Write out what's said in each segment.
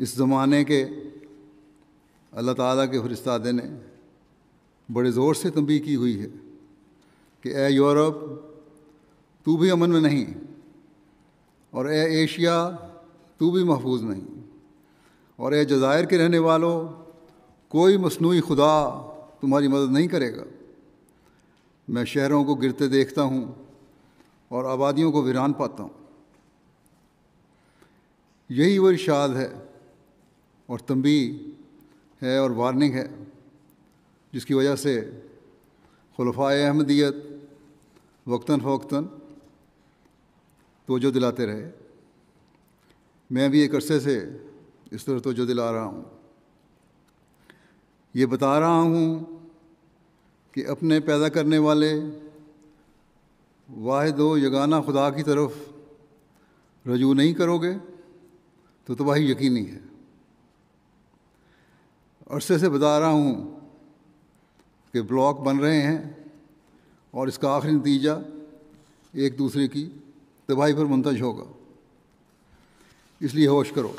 इस ज़माने के अल्लाह ताला के फरिस्तादे ने बड़े ज़ोर से तंबी की हुई है कि ए यूरोप तू भी अमन में नहीं और ए एशिया तू भी महफूज नहीं और ए जज़ायर के रहने वालों कोई मसनू खुदा तुम्हारी मदद नहीं करेगा मैं शहरों को गिरते देखता हूँ और आबादियों को वीरान पाता हूँ यही वो इर्शाद है और तंबी है और वार्निंग है जिसकी वजह से खलफा अहमदियत वक्ता फ़वक्ता तोजो दिलाते रहे मैं भी एक अरसे से इस तरह तोजो दिला रहा हूँ ये बता रहा हूँ कि अपने पैदा करने वाले वाहिद व यगाना खुदा की तरफ रजू नहीं करोगे तो तबाही यकीनी है अरसे से बता रहा हूँ कि ब्लॉक बन रहे हैं और इसका आखिरी नतीजा एक दूसरे की तबाही पर मुंतज होगा इसलिए होश करो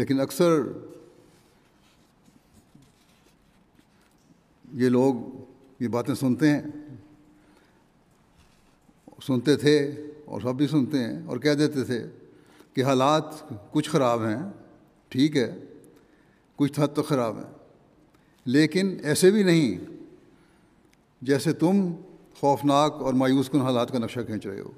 लेकिन अक्सर ये लोग ये बातें सुनते हैं सुनते थे और सब भी सुनते हैं और कह देते थे कि हालात कुछ ख़राब हैं ठीक है कुछ हद तो ख़राब है लेकिन ऐसे भी नहीं जैसे तुम खौफनाक और मायूस कन हालात का नक्शा खींच रहे हो